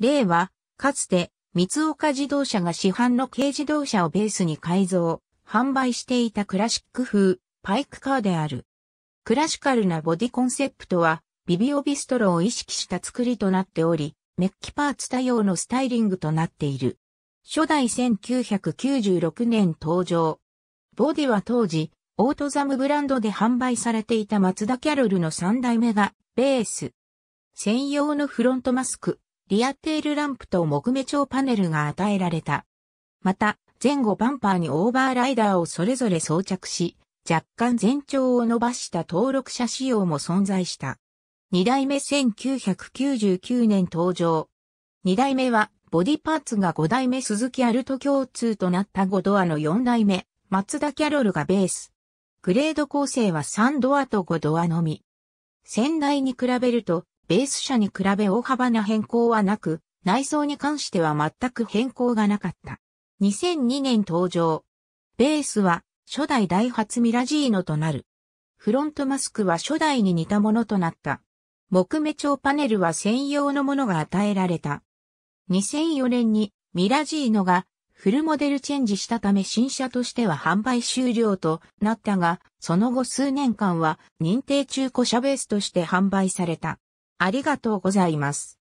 例は、かつて、三岡自動車が市販の軽自動車をベースに改造、販売していたクラシック風、パイクカーである。クラシカルなボディコンセプトは、ビビオビストロを意識した作りとなっており、メッキパーツ多様のスタイリングとなっている。初代1996年登場。ボディは当時、オートザムブランドで販売されていたマツダキャロルの3代目が、ベース。専用のフロントマスク、リアテールランプと木目調パネルが与えられた。また、前後バンパーにオーバーライダーをそれぞれ装着し、若干全長を伸ばした登録者仕様も存在した。2代目1999年登場。2代目は、ボディパーツが5代目鈴木アルト共通となった5ドアの4代目、松田キャロルがベース。グレード構成は3ドアと5ドアのみ。先代に比べるとベース車に比べ大幅な変更はなく、内装に関しては全く変更がなかった。2002年登場。ベースは初代ダイハツミラジーノとなる。フロントマスクは初代に似たものとなった。木目調パネルは専用のものが与えられた。2004年にミラジーノがフルモデルチェンジしたため新車としては販売終了となったが、その後数年間は認定中古車ベースとして販売された。ありがとうございます。